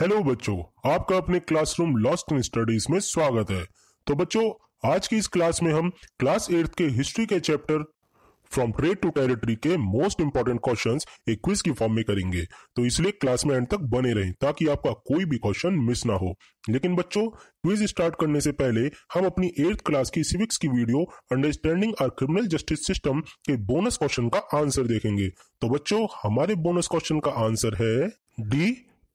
Hello बच्चों आपका अपने क्लासरूम लॉस्ट इन स्टडीज में स्वागत है तो बच्चों आज की इस क्लास में हम क्लास एट्थ के हिस्ट्री के chapter from trade to territory के मोस्ट इंपॉर्टेंट क्वेश्चन एक क्विज की फॉर्म में करेंगे तो इसलिए क्लास में एंड तक बने रहें ताकि आपका कोई भी क्वेश्चन मिस ना हो लेकिन बच्चों क्विज स्टार्ट करने से पहले हम अपनी एट्थ क्लास की सिविक्स की video understanding our criminal justice system के बोनस क्वेश्चन का आंसर देखेंगे तो बच्चों हमारे बोनस क्वेश्चन का आंसर है डी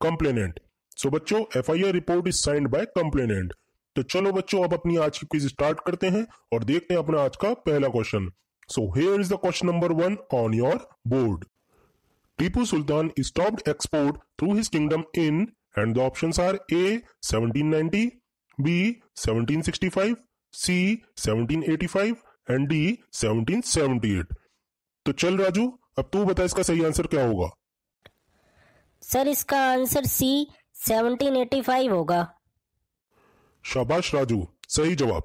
कंप्लेनेंट सो बच्चों FIR report is signed by complainant तो चलो बच्चों अब अपनी आज की क्विज स्टार्ट करते हैं और देखते हैं अपना आज का पहला question so here is the question number one on your board Tipu Sultan stopped export through his kingdom in and the option are A seventeen B seventeen C seventeen and D seventeen तो चल राजू अब तू बता इसका सही आंसर क्या होगा sir इसका आंसर सी 1785 होगा शाबाश राजू सही जवाब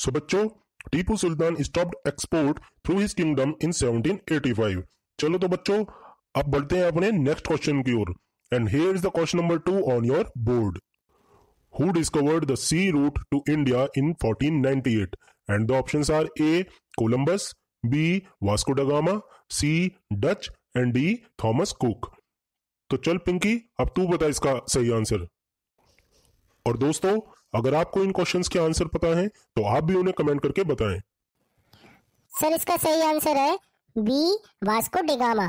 सो बच्चों Tipu Sultan stopped export through his kingdom in 1785 चलो तो बच्चों अब बढ़ते हैं अपने नेक्स्ट क्वेश्चन की ओर and here is the question number two on your board who discovered the sea route to India in 1498 and the options are A Columbus B Vasco da Gama C Dutch and D Thomas Cook तो चल पिंकी अब तू बता इसका सही answer और दोस्तों अगर आपको इन क्वेश्चंस के आंसर पता हैं तो आप भी उन्हें कमेंट करके बताएं सर इसका सही आंसर है बी वास्को डिगामा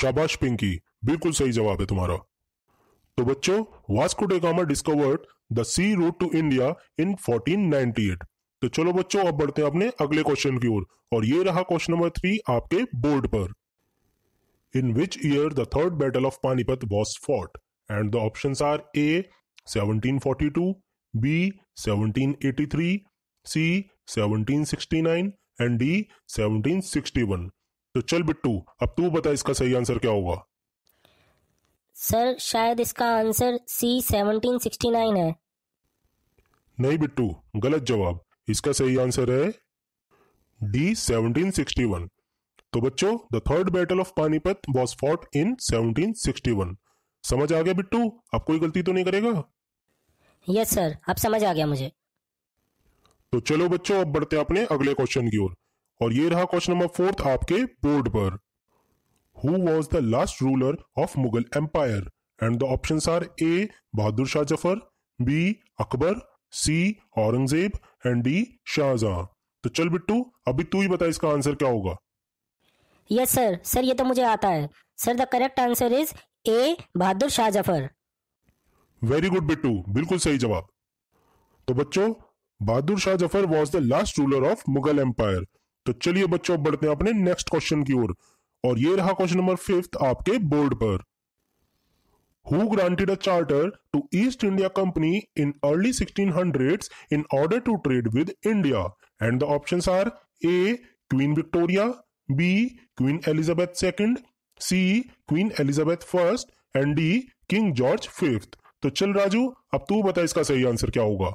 शाबाश पिंकी बिल्कुल सही जवाब है तुम्हारा तो बच्चों Vasco da Gama discovered the sea route to India in 1498 तो चलो बच्चों अब बढ़ते हैं अपने अगले क्वेश्चन की ओर और, और ये रहा क्वेश्चन नंबर थ्री आपके बोर्ड पर in which year the Third Battle of Panipat was fought? And the options are A 1742, B 1783, C 1769 and D 1761 तो चल बिट्टू अब तू बता इसका सही आंसर क्या होगा सर शायद इसका आंसर सी 1769 है नहीं बिट्टू गलत जवाब इसका सही आंसर है डी 1761 तो बच्चों the third battle of Panipat was fought in seventeen sixty one समझ आ गया बिट्टू अब कोई गलती तो नहीं करेगा यस सर अब समझ आ गया मुझे तो चलो बच्चों अब बढ़ते अपने अगले क्वेश्चन की ओर और ये रहा क्वेश्चन नंबर फोर्थ आपके बोर्ड पर who was the last ruler of Mughal empire and the option are A Bahadur Shah Zafar B Akbar C Aurangzeb and D Shah Jahan तो चल बिट्टू अभी तू ही बता इसका आंसर क्या होगा यस सर सर ये तो मुझे आता है sir the correct answer is A Bahadur Shah Zafar very good Bittu बिल्कुल सही जवाब तो बच्चों Bahadur Shah Zafar was the last ruler of Mughal empire तो चलिए बच्चों बढ़ते हैं अपने नेक्स्ट क्वेश्चन की ओर और, ये रहा क्वेश्चन नंबर फिफ्थ आपके बोर्ड पर granted a charter to East India Company in early sixteen hundred in order to trade with India and the option are A Queen Victoria B Queen Elizabeth second C Queen Elizabeth first and D King George fifth तो चल राजू अब तू बता इसका सही answer क्या होगा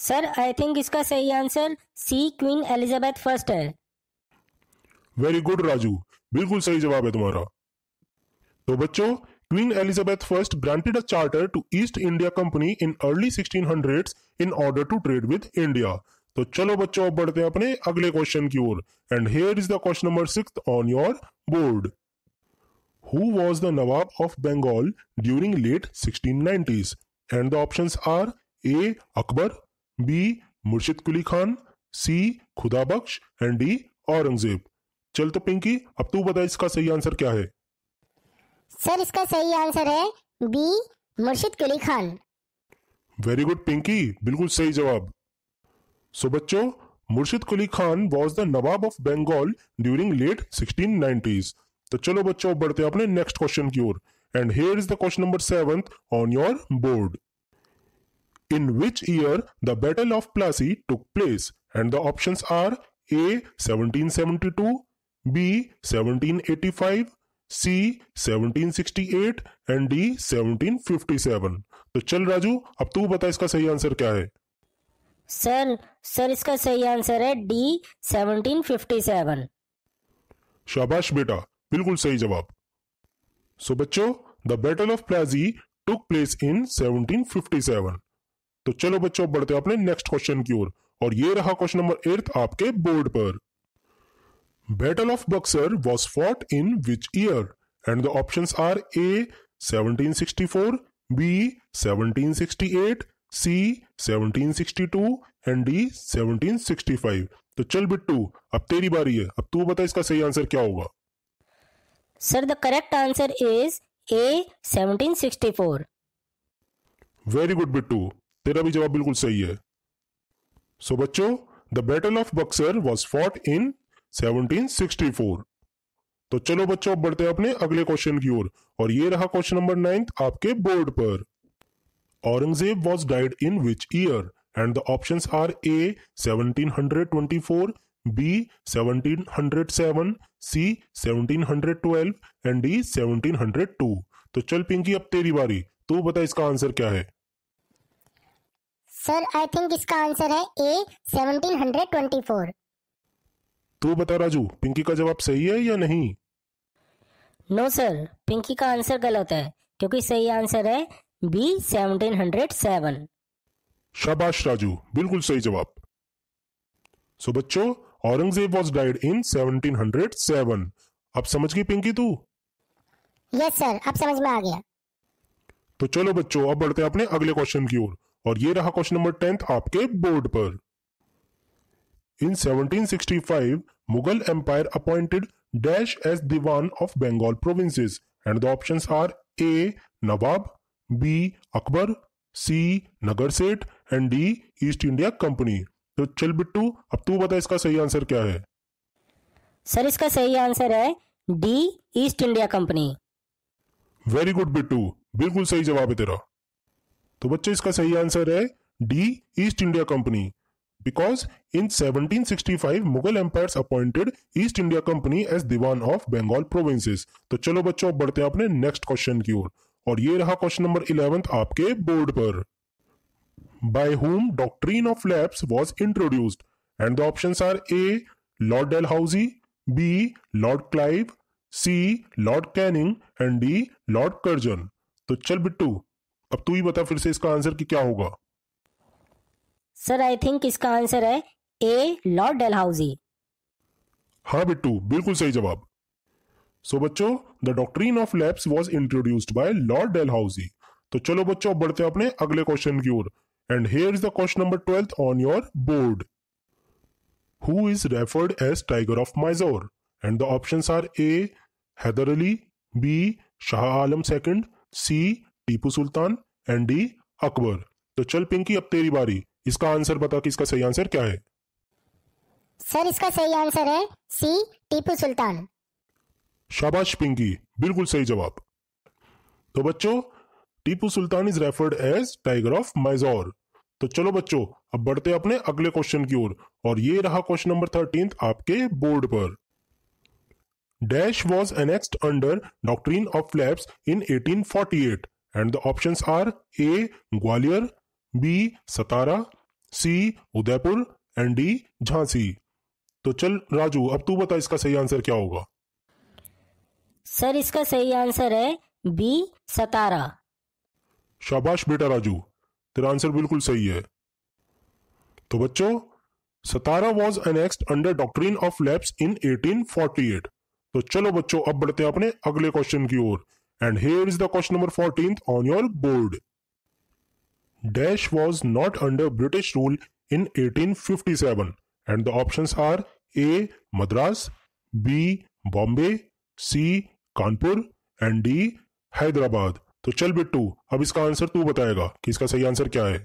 sir I think इसका सही answer C Queen Elizabeth first है वेरी गुड राजू बिल्कुल सही जवाब है तुम्हारा तो बच्चों Elizabeth first granted a charter to East India Company in early sixteen hundred in order to trade with India तो चलो बच्चों अब बढ़ते हैं अपने अगले क्वेश्चन की ओर and here is the question number six on your board who was the Nawab of Bengal during late sixteen nineties and the option are A Akbar B Murshid Quli Khan सी खुदा बख्श एंड डी औरंगजेब चल तो पिंकी अब तू बता इसका सही आंसर क्या है सर इसका सही आंसर है B Murshid Quli Khan very good Pinki बिल्कुल सही जवाब सो बच्चों Murshid Quli Khan was the Nawab of Bengal during late sixteen nineties तो चलो बच्चों बढ़ते हैं अपने नेक्स्ट क्वेश्चन की ओर and here is the question number seven on your board in which year the battle of Plassey took place and the option are A seventeen seventy two B seventeen eighty five C seventeen sixty eight and D seventeen fifty seven तो चल राजू अब तू बता इसका सही answer क्या है sir sir इसका सही आंसर है डी 1757 शाबाश बेटा बिल्कुल सही जवाब सो बच्चों the battle of Plassey took place in 1757 तो चलो बच्चों बढ़ते हैं अपने नेक्स्ट क्वेश्चन की ओर और ये रहा क्वेश्चन नंबर एर्थ आपके बोर्ड पर battle of Buxar was fought in which year and the options are A 1764 B 1768 C 1762 and D 1765 तो चल बिट्टू अब तेरी बारी है अब तू बता इसका सही आंसर क्या होगा sir the correct answer is A 1764 very good Bittu तेरा भी जवाब बिल्कुल सही है सो so, बच्चों the battle of Buxar was fought in 1764 तो चलो बच्चों बढ़ते हैं अपने अगले क्वेश्चन की ओर और ये रहा क्वेश्चन नंबर नाइन्थ आपके बोर्ड पर Aurangzeb was died in which year? And the options are A 1724, B 1707, C 1712 and D. 1702. तो चल पिंकी अब तेरी बारी तू बता इसका आंसर क्या है सर आई थिंक इसका आंसर है ए 1724. तू बता राजू पिंकी का जवाब सही है या नहीं नो सर पिंकी का आंसर गलत है क्योंकि सही आंसर है बी 1707 शाबाश राजू बिल्कुल सही जवाब सो so, बच्चों औरंगजेब वाज डाइड इन 1707 अब समझ गई पिंकी तू यस सर अब समझ में आ गया तो चलो बच्चों अब बढ़ते हैं अपने अगले क्वेश्चन की ओर और ये रहा क्वेश्चन नंबर टेंथ आपके बोर्ड पर in 1765 Mughal empire appointed dash as Diwan of Bengal provinces and the options are A Nawab B Akbar C Nagar Seth and D East India Company तो चल बिट्टू अब तू बता इसका सही आंसर क्या है सर इसका सही आंसर है D East India Company very good Bittu बिल्कुल सही जवाब है तेरा तो बच्चे इसका सही आंसर है D East India Company because in 1765 Mughal empire appointed East India Company as Diwan of Bengal provinces तो चलो बच्चों बढ़ते हैं अपने नेक्स्ट क्वेश्चन की ओर और ये रहा क्वेश्चन नंबर इलेवेंथ आपके बोर्ड पर by whom doctrine of lapse was introduced and the option are A Lord Dalhousie B Lord Clive C Lord Canning and D Lord Curzon तो चल बिट्टू अब तू ही बता फिर से इसका आंसर कि क्या होगा सर आई थिंक इसका आंसर है ए लॉर्ड डेलहाउजी हाँ बिट्टू बिल्कुल सही जवाब सो बच्चों the doctrine of lapse was introduced by Lord Dalhousie तो चलो बच्चों बढ़ते हैं अपने अगले क्वेश्चन की ओर and here is the question number twelfth on your board who is referred as Tiger of Mysore and the option are A Hyder Ali B Shah Alam second C Tipu Sultan and D Akbar तो चल पिंकी अब तेरी बारी इसका आंसर बता कि इसका सही आंसर क्या है सर इसका सही आंसर है सी टीपू सुल्तान शाबाश पिंकी बिल्कुल सही जवाब तो बच्चों Tipu Sultan is referred as Tiger of Mysore तो चलो बच्चों अब बढ़ते हैं अपने अगले क्वेश्चन की ओर और, और ये रहा क्वेश्चन नंबर थर्टींथ आपके बोर्ड पर dash was annexed under doctrine of lapse in 1848 and the options are A Gwalior B Satara C Udaipur and D Jhansi तो चल राजू अब तू बता इसका सही आंसर क्या होगा सर इसका सही आंसर है बी सतारा शाबाश बेटा राजू तेरा आंसर बिल्कुल सही है तो बच्चों Satara was annexed under doctrine of lapse in 1848 तो चलो बच्चों अब बढ़ते हैं अपने अगले क्वेश्चन की ओर and here is the question number fourteen on your board dash was not under British rule in 1857 and the options are A Madras B Bombay C Kanpur and D Hyderabad तो चल बिट्टू अब इसका आंसर तू बताएगा कि इसका सही आंसर क्या है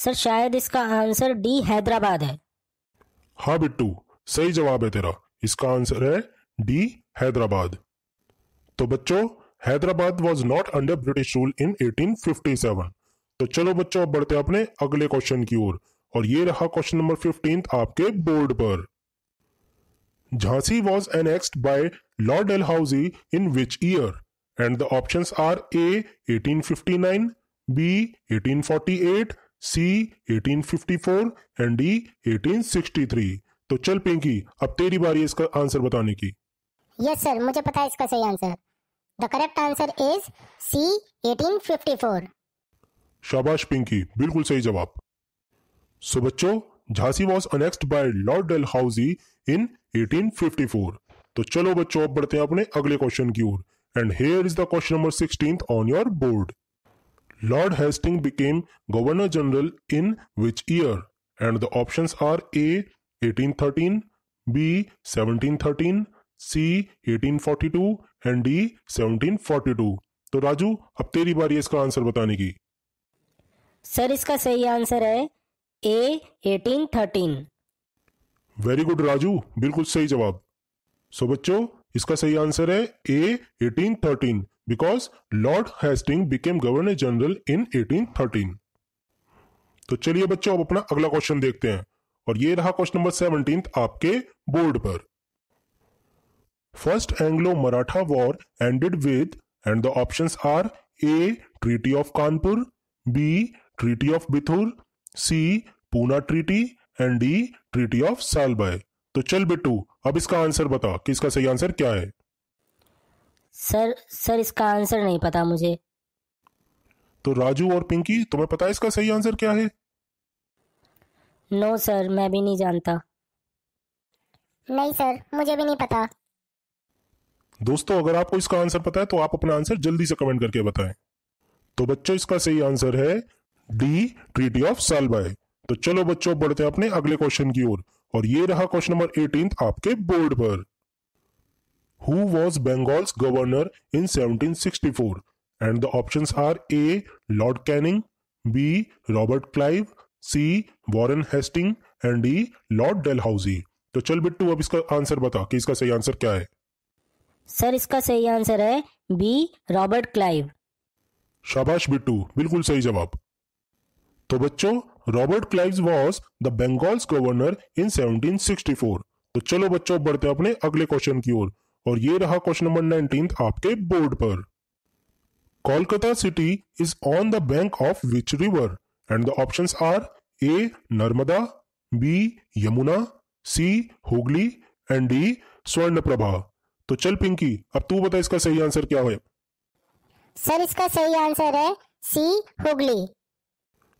सर शायद इसका आंसर डी हैदराबाद है हाँ बिट्टू सही जवाब है तेरा इसका आंसर है डी हैदराबाद तो बच्चों Hyderabad was not under British rule in 1857 तो चलो बच्चों अब बढ़ते अपने अगले क्वेश्चन की ओर और, और ये रहा क्वेश्चन नंबर 15 आपके बोर्ड पर Jhansi was annexed by Lord Dalhousie in which year? And the options are A. 1859, B. 1848, C 1854 and D 1863 तो चल पिंकी अब तेरी बारी इसका आंसर बताने की यस yes, सर मुझे पता है इसका सही answer the correct answer is C 1854 शाबाश पिंकी बिल्कुल सही जवाब सो बच्चों Jhansi was annexed by Lord Dalhousie in 1854 तो चलो बच्चों अब बढ़ते हैं अपने अगले क्वेश्चन की ओर and here is the question number sixteen on your board Lord Hastings became governor general in which year and the option are A eighteen thirteen B seventeen thirteen C eighteen forty two and D seventeen forty two तो राजू अब तेरी बारी इसका answer बताने की sir इसका सही answer है A eighteen thirteen very good Raju बिल्कुल सही जवाब सो बच्चों इसका सही आंसर है A 1813 because Lord Hastings became governor general in 1813 तो चलिए बच्चों अब अपना अगला क्वेश्चन देखते हैं और ये रहा क्वेश्चन नंबर सेवनटीन आपके बोर्ड पर first Anglo Maratha war ended with and the options are A treaty of Kanpur B treaty of Bithur C Poona treaty and D treaty of Salbai तो चल बिट्टू अब इसका आंसर बता कि इसका सही आंसर क्या है सर सर इसका आंसर नहीं पता मुझे तो राजू और पिंकी तुम्हें पता है इसका सही आंसर क्या है नो no, सर मैं भी नहीं जानता नहीं सर मुझे भी नहीं पता दोस्तों अगर आपको इसका आंसर पता है तो आप अपना आंसर जल्दी से कमेंट करके बताएं तो बच्चों इसका सही आंसर है डी ट्रीटी ऑफ सालबाय तो चलो बच्चों बढ़ते हैं अपने अगले क्वेश्चन की ओर और ये रहा क्वेश्चन नंबर एटीन आपके बोर्ड पर who was Bengal's governor in 1764 and the options are A. Lord Canning, B. Robert Clive, C. Warren Hastings and D. Lord Dalhousie. तो चल बिट्टू अब इसका आंसर बता कि इसका सही आंसर क्या है सर इसका सही आंसर है बी रॉबर्ट क्लाइव शाबाश बिट्टू बिल्कुल सही जवाब तो बच्चों Robert Clive was the Bengal's governor in 1764 तो चलो बच्चों बढ़ते अपने अगले क्वेश्चन की ओर और, और ये रहा क्वेश्चन नंबर नाइनटीन आपके बोर्ड पर Kolkata city is on the bank of which river and the options are A Narmada B Yamuna C Hooghly and D Swarna Prabha तो चल पिंकी अब तू बता इसका सही आंसर क्या है सर इसका सही आंसर है सी हुगली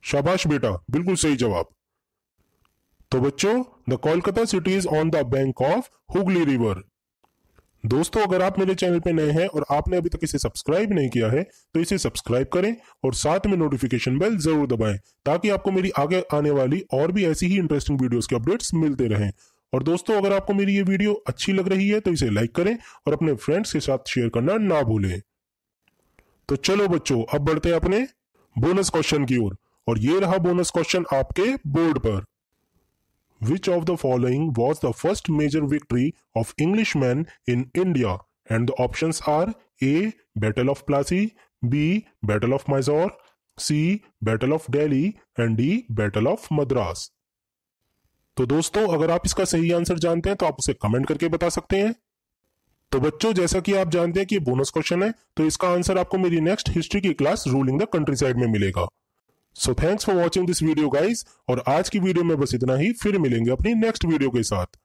शाबाश बेटा बिल्कुल सही जवाब तो बच्चों the Kolkata city is on the bank of Hooghly river दोस्तों अगर आप मेरे चैनल पे नए हैं और आपने अभी तक इसे सब्सक्राइब नहीं किया है तो इसे सब्सक्राइब करें और साथ में नोटिफिकेशन बेल जरूर दबाएं ताकि आपको मेरी आगे आने वाली और भी ऐसी ही इंटरेस्टिंग वीडियोस के अपडेट्स मिलते रहें और दोस्तों अगर आपको मेरी ये वीडियो अच्छी लग रही है तो इसे लाइक करें और अपने फ्रेंड्स के साथ शेयर करना ना भूलें तो चलो बच्चों अब बढ़ते हैं अपने बोनस क्वेश्चन की ओर और ये रहा बोनस क्वेश्चन आपके बोर्ड पर which of the following was the first major victory of English man in India and the option are A battle of Plassey B battle of Mysore C battle of Delhi and D battle of Madras तो दोस्तों अगर आप इसका सही answer जानते हैं तो आप उसे कमेंट करके बता सकते हैं तो बच्चों जैसा कि आप जानते हैं कि बोनस क्वेश्चन है तो इसका आंसर आपको मेरी नेक्स्ट हिस्ट्री की class ruling the countryside में मिलेगा so thanks for watching this video guys और आज की वीडियो में बस इतना ही फिर मिलेंगे अपनी नेक्स्ट वीडियो के साथ